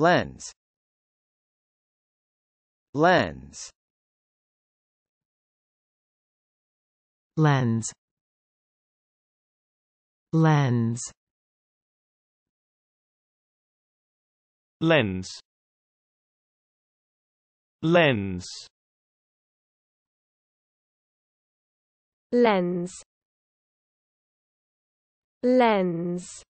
lens lens lens lens lens lens lens lens